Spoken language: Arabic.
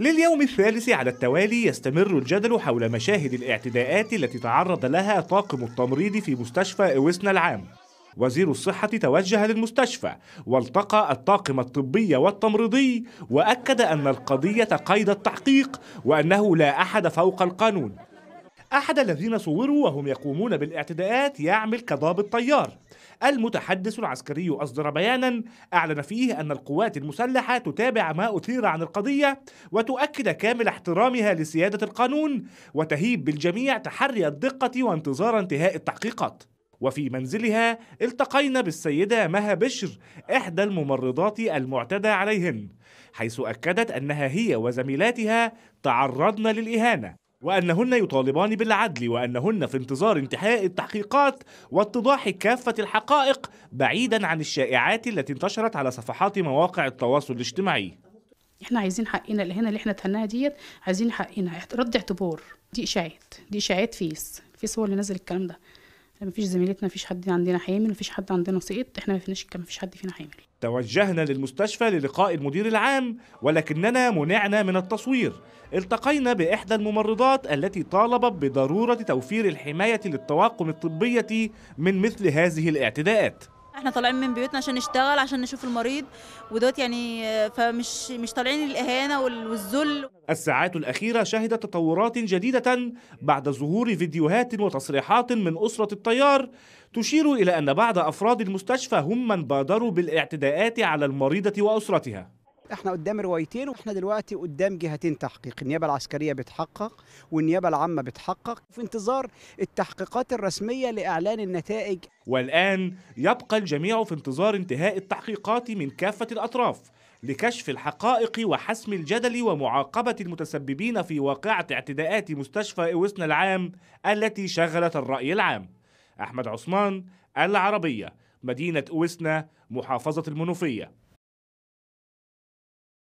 لليوم الثالث على التوالي يستمر الجدل حول مشاهد الاعتداءات التي تعرض لها طاقم التمريض في مستشفى إوسنا العام وزير الصحة توجه للمستشفى والتقى الطاقم الطبي والتمريضي وأكد أن القضية قيد التحقيق وأنه لا أحد فوق القانون أحد الذين صوروا وهم يقومون بالاعتداءات يعمل كضابط طيار المتحدث العسكري أصدر بيانا أعلن فيه أن القوات المسلحة تتابع ما أثير عن القضية وتؤكد كامل احترامها لسيادة القانون وتهيب بالجميع تحري الدقة وانتظار انتهاء التحقيقات وفي منزلها التقينا بالسيدة مها بشر إحدى الممرضات المعتدى عليهن حيث أكدت أنها هي وزميلاتها تعرضن للإهانة وأنهن يطالبان بالعدل وأنهن في انتظار انتهاء التحقيقات واتضاح كافة الحقائق بعيدا عن الشائعات التي انتشرت على صفحات مواقع التواصل الاجتماعي احنا عايزين حقنا اللي هنا اللي احنا تهناها ديت عايزين حقنا رد اعتبار دي اشاعات دي اشاعات فيس فيس هو اللي نزل الكلام ده ما فيش زميلتنا ما فيش حد عندنا حامل ما فيش حد عندنا سقط احنا ما فيناش ما فيش حد فينا حامل توجهنا للمستشفى للقاء المدير العام ولكننا منعنا من التصوير التقينا بإحدى الممرضات التي طالبت بضرورة توفير الحماية للطواقم الطبية من مثل هذه الاعتداءات احنا طالعين من بيوتنا عشان نشتغل عشان نشوف المريض ودوت يعني آه، فمش مش طالعين للاهانه والذل الساعات الاخيره شهدت تطورات جديده بعد ظهور فيديوهات وتصريحات من اسره الطيار تشير الى ان بعض افراد المستشفى هم من بادروا بالاعتداءات على المريضه واسرتها احنا قدام روايتين واحنا دلوقتي قدام جهتين تحقيق النيابه العسكريه بتحقق والنيابه العامه بتحقق في انتظار التحقيقات الرسميه لاعلان النتائج والان يبقى الجميع في انتظار انتهاء التحقيقات من كافه الاطراف لكشف الحقائق وحسم الجدل ومعاقبة المتسببين في واقعة اعتداءات مستشفى إوسنا العام التي شغلت الرأي العام أحمد عثمان العربية مدينة أوسنا محافظة المنوفية